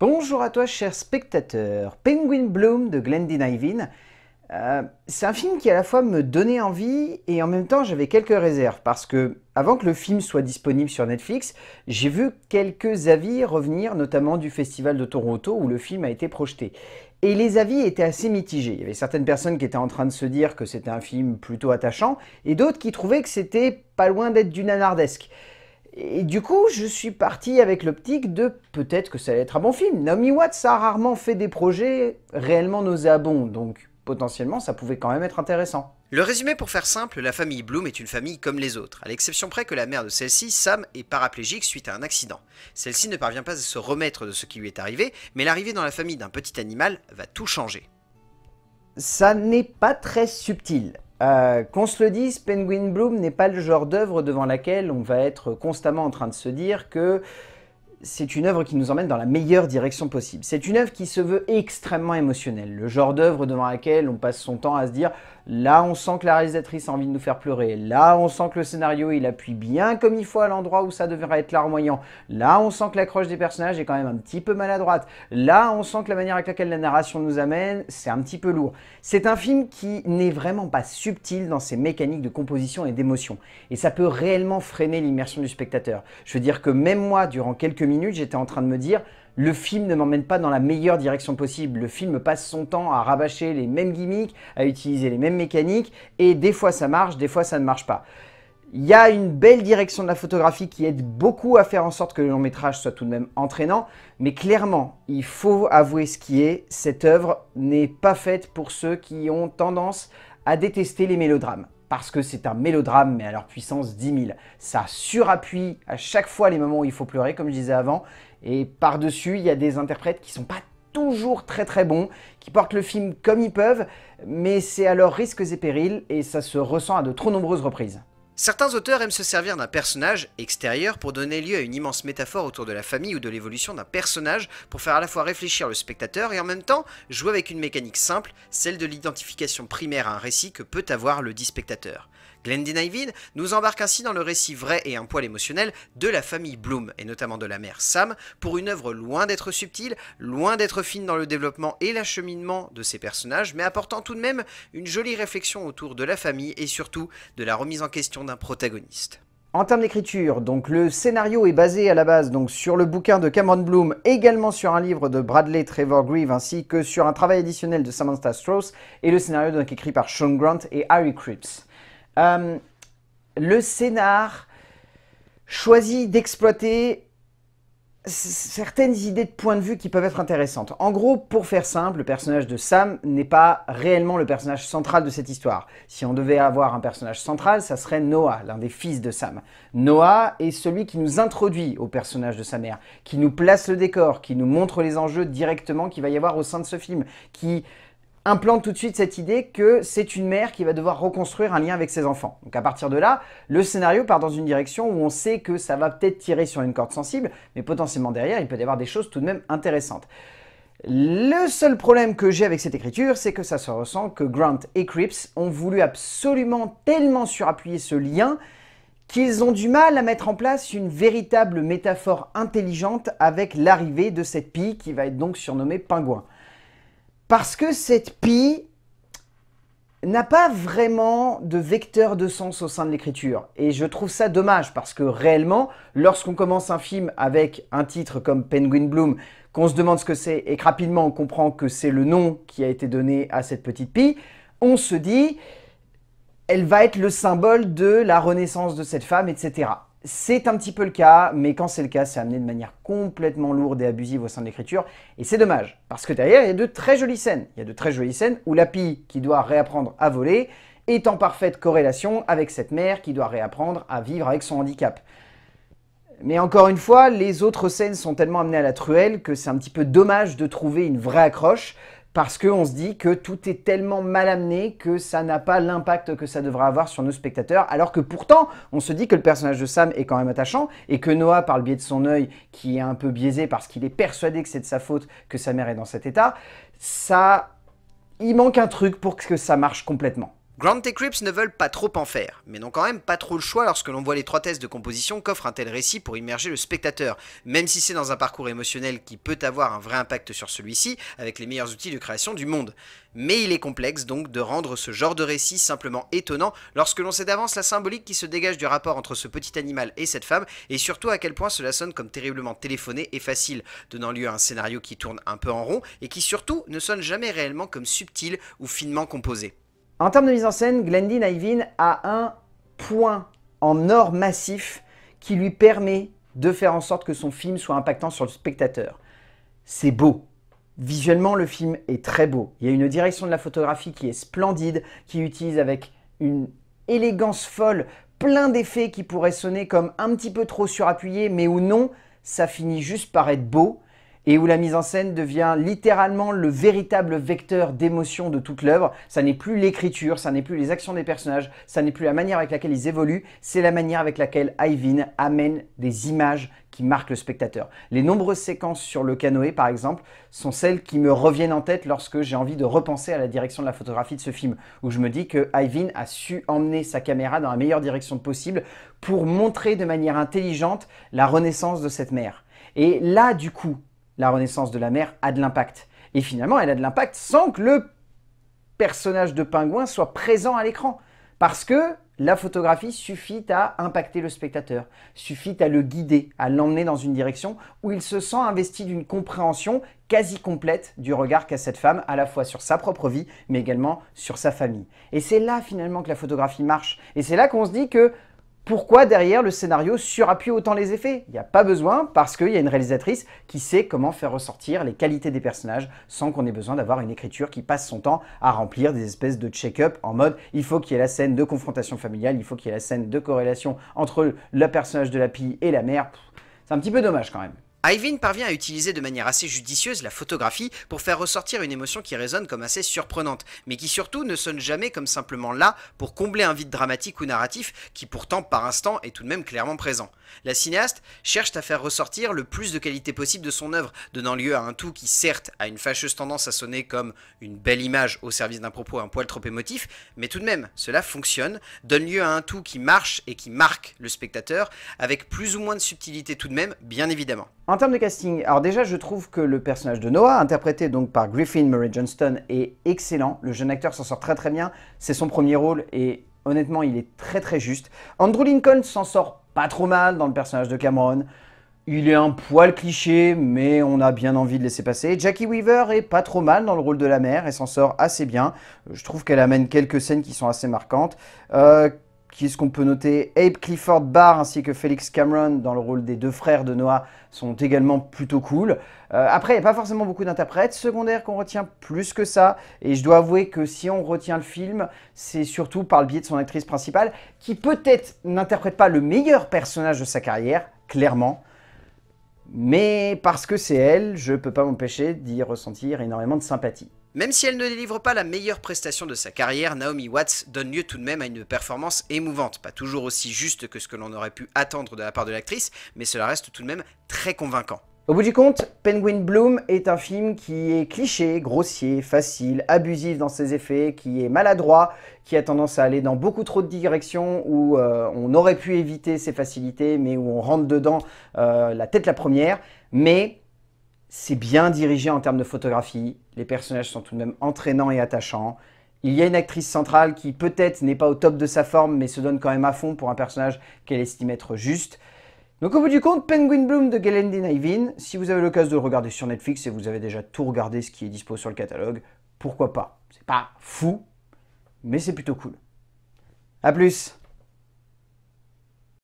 Bonjour à toi, cher spectateur. Penguin Bloom de Glendin Ivin. Euh, c'est un film qui à la fois me donnait envie et en même temps j'avais quelques réserves parce que avant que le film soit disponible sur Netflix, j'ai vu quelques avis revenir, notamment du Festival de Toronto où le film a été projeté. Et les avis étaient assez mitigés. Il y avait certaines personnes qui étaient en train de se dire que c'était un film plutôt attachant et d'autres qui trouvaient que c'était pas loin d'être du nanardesque. Et du coup, je suis parti avec l'optique de peut-être que ça allait être un bon film. Naomi Watts a rarement fait des projets réellement nauséabonds, donc potentiellement ça pouvait quand même être intéressant. Le résumé pour faire simple, la famille Bloom est une famille comme les autres, à l'exception près que la mère de celle-ci, Sam, est paraplégique suite à un accident. Celle-ci ne parvient pas à se remettre de ce qui lui est arrivé, mais l'arrivée dans la famille d'un petit animal va tout changer. Ça n'est pas très subtil. Euh, qu'on se le dise, Penguin Bloom n'est pas le genre d'œuvre devant laquelle on va être constamment en train de se dire que c'est une œuvre qui nous emmène dans la meilleure direction possible. C'est une œuvre qui se veut extrêmement émotionnelle, le genre d'œuvre devant laquelle on passe son temps à se dire Là, on sent que la réalisatrice a envie de nous faire pleurer. Là, on sent que le scénario, il appuie bien comme il faut à l'endroit où ça devrait être larmoyant. Là, on sent que l'accroche des personnages est quand même un petit peu maladroite. Là, on sent que la manière avec laquelle la narration nous amène, c'est un petit peu lourd. C'est un film qui n'est vraiment pas subtil dans ses mécaniques de composition et d'émotion. Et ça peut réellement freiner l'immersion du spectateur. Je veux dire que même moi, durant quelques minutes, j'étais en train de me dire le film ne m'emmène pas dans la meilleure direction possible. Le film passe son temps à rabâcher les mêmes gimmicks, à utiliser les mêmes mécaniques, et des fois ça marche, des fois ça ne marche pas. Il y a une belle direction de la photographie qui aide beaucoup à faire en sorte que le long métrage soit tout de même entraînant, mais clairement, il faut avouer ce qui est, cette œuvre n'est pas faite pour ceux qui ont tendance à détester les mélodrames parce que c'est un mélodrame, mais à leur puissance 10 000. Ça surappuie à chaque fois les moments où il faut pleurer, comme je disais avant, et par-dessus, il y a des interprètes qui sont pas toujours très très bons, qui portent le film comme ils peuvent, mais c'est à leurs risques et périls, et ça se ressent à de trop nombreuses reprises. Certains auteurs aiment se servir d'un personnage extérieur pour donner lieu à une immense métaphore autour de la famille ou de l'évolution d'un personnage pour faire à la fois réfléchir le spectateur et en même temps jouer avec une mécanique simple, celle de l'identification primaire à un récit que peut avoir le dit spectateur. Glendine nous embarque ainsi dans le récit vrai et un poil émotionnel de la famille Bloom, et notamment de la mère Sam, pour une œuvre loin d'être subtile, loin d'être fine dans le développement et l'acheminement de ses personnages, mais apportant tout de même une jolie réflexion autour de la famille et surtout de la remise en question d'un protagoniste. En termes d'écriture, donc le scénario est basé à la base donc sur le bouquin de Cameron Bloom, également sur un livre de Bradley Trevor Grieve, ainsi que sur un travail additionnel de Samantha Strauss, et le scénario donc écrit par Sean Grant et Harry Cripps. Euh, le scénar choisit d'exploiter certaines idées de point de vue qui peuvent être intéressantes. En gros, pour faire simple, le personnage de Sam n'est pas réellement le personnage central de cette histoire. Si on devait avoir un personnage central, ça serait Noah, l'un des fils de Sam. Noah est celui qui nous introduit au personnage de sa mère, qui nous place le décor, qui nous montre les enjeux directement qu'il va y avoir au sein de ce film, qui implante tout de suite cette idée que c'est une mère qui va devoir reconstruire un lien avec ses enfants. Donc à partir de là, le scénario part dans une direction où on sait que ça va peut-être tirer sur une corde sensible, mais potentiellement derrière, il peut y avoir des choses tout de même intéressantes. Le seul problème que j'ai avec cette écriture, c'est que ça se ressent que Grant et Cripps ont voulu absolument tellement surappuyer ce lien qu'ils ont du mal à mettre en place une véritable métaphore intelligente avec l'arrivée de cette pie qui va être donc surnommée pingouin. Parce que cette pie n'a pas vraiment de vecteur de sens au sein de l'écriture. Et je trouve ça dommage parce que réellement, lorsqu'on commence un film avec un titre comme Penguin Bloom, qu'on se demande ce que c'est et que rapidement on comprend que c'est le nom qui a été donné à cette petite pie, on se dit, elle va être le symbole de la renaissance de cette femme, etc. C'est un petit peu le cas, mais quand c'est le cas, c'est amené de manière complètement lourde et abusive au sein de l'écriture, et c'est dommage, parce que derrière, il y a de très jolies scènes. Il y a de très jolies scènes où la pie qui doit réapprendre à voler est en parfaite corrélation avec cette mère qui doit réapprendre à vivre avec son handicap. Mais encore une fois, les autres scènes sont tellement amenées à la truelle que c'est un petit peu dommage de trouver une vraie accroche, parce qu'on se dit que tout est tellement mal amené que ça n'a pas l'impact que ça devrait avoir sur nos spectateurs, alors que pourtant, on se dit que le personnage de Sam est quand même attachant, et que Noah, par le biais de son œil, qui est un peu biaisé parce qu'il est persuadé que c'est de sa faute que sa mère est dans cet état, ça... Il manque un truc pour que ça marche complètement. Grant et ne veulent pas trop en faire, mais n'ont quand même pas trop le choix lorsque l'on voit les trois tests de composition qu'offre un tel récit pour immerger le spectateur, même si c'est dans un parcours émotionnel qui peut avoir un vrai impact sur celui-ci, avec les meilleurs outils de création du monde. Mais il est complexe donc de rendre ce genre de récit simplement étonnant lorsque l'on sait d'avance la symbolique qui se dégage du rapport entre ce petit animal et cette femme, et surtout à quel point cela sonne comme terriblement téléphoné et facile, donnant lieu à un scénario qui tourne un peu en rond et qui surtout ne sonne jamais réellement comme subtil ou finement composé. En termes de mise en scène, Glendin Ivin a un point en or massif qui lui permet de faire en sorte que son film soit impactant sur le spectateur. C'est beau. Visuellement, le film est très beau. Il y a une direction de la photographie qui est splendide, qui utilise avec une élégance folle plein d'effets qui pourraient sonner comme un petit peu trop surappuyés, mais ou non, ça finit juste par être beau et où la mise en scène devient littéralement le véritable vecteur d'émotion de toute l'œuvre. Ça n'est plus l'écriture, ça n'est plus les actions des personnages, ça n'est plus la manière avec laquelle ils évoluent, c'est la manière avec laquelle Ivin amène des images qui marquent le spectateur. Les nombreuses séquences sur le canoë, par exemple, sont celles qui me reviennent en tête lorsque j'ai envie de repenser à la direction de la photographie de ce film, où je me dis que Ivin a su emmener sa caméra dans la meilleure direction possible pour montrer de manière intelligente la renaissance de cette mère. Et là, du coup, la renaissance de la mère a de l'impact. Et finalement, elle a de l'impact sans que le personnage de pingouin soit présent à l'écran. Parce que la photographie suffit à impacter le spectateur, suffit à le guider, à l'emmener dans une direction où il se sent investi d'une compréhension quasi complète du regard qu'a cette femme à la fois sur sa propre vie mais également sur sa famille. Et c'est là finalement que la photographie marche. Et c'est là qu'on se dit que pourquoi derrière le scénario surappuie autant les effets Il n'y a pas besoin parce qu'il y a une réalisatrice qui sait comment faire ressortir les qualités des personnages sans qu'on ait besoin d'avoir une écriture qui passe son temps à remplir des espèces de check-up en mode il faut qu'il y ait la scène de confrontation familiale, il faut qu'il y ait la scène de corrélation entre le personnage de la pille et la mère. C'est un petit peu dommage quand même. Ivan parvient à utiliser de manière assez judicieuse la photographie pour faire ressortir une émotion qui résonne comme assez surprenante, mais qui surtout ne sonne jamais comme simplement là pour combler un vide dramatique ou narratif qui pourtant par instant est tout de même clairement présent. La cinéaste cherche à faire ressortir le plus de qualité possible de son œuvre, donnant lieu à un tout qui certes a une fâcheuse tendance à sonner comme une belle image au service d'un propos un poil trop émotif, mais tout de même cela fonctionne, donne lieu à un tout qui marche et qui marque le spectateur, avec plus ou moins de subtilité tout de même, bien évidemment. En termes de casting, alors déjà je trouve que le personnage de Noah, interprété donc par Griffin Murray Johnston, est excellent. Le jeune acteur s'en sort très très bien, c'est son premier rôle et honnêtement il est très très juste. Andrew Lincoln s'en sort pas trop mal dans le personnage de Cameron. Il est un poil cliché, mais on a bien envie de laisser passer. Jackie Weaver est pas trop mal dans le rôle de la mère et s'en sort assez bien. Je trouve qu'elle amène quelques scènes qui sont assez marquantes. Euh, qui est-ce qu'on peut noter Abe Clifford Barr ainsi que Felix Cameron dans le rôle des deux frères de Noah sont également plutôt cool. Euh, après, il n'y a pas forcément beaucoup d'interprètes secondaires qu'on retient plus que ça. Et je dois avouer que si on retient le film, c'est surtout par le biais de son actrice principale, qui peut-être n'interprète pas le meilleur personnage de sa carrière, clairement. Mais parce que c'est elle, je ne peux pas m'empêcher d'y ressentir énormément de sympathie. Même si elle ne délivre pas la meilleure prestation de sa carrière, Naomi Watts donne lieu tout de même à une performance émouvante, pas toujours aussi juste que ce que l'on aurait pu attendre de la part de l'actrice, mais cela reste tout de même très convaincant. Au bout du compte, Penguin Bloom est un film qui est cliché, grossier, facile, abusif dans ses effets, qui est maladroit, qui a tendance à aller dans beaucoup trop de directions où euh, on aurait pu éviter ses facilités, mais où on rentre dedans euh, la tête la première. Mais c'est bien dirigé en termes de photographie, les personnages sont tout de même entraînants et attachants. Il y a une actrice centrale qui peut-être n'est pas au top de sa forme, mais se donne quand même à fond pour un personnage qu'elle estime être juste. Donc au bout du compte, Penguin Bloom de Galen Naivin. si vous avez l'occasion de le regarder sur Netflix et vous avez déjà tout regardé ce qui est dispo sur le catalogue, pourquoi pas C'est pas fou, mais c'est plutôt cool. A plus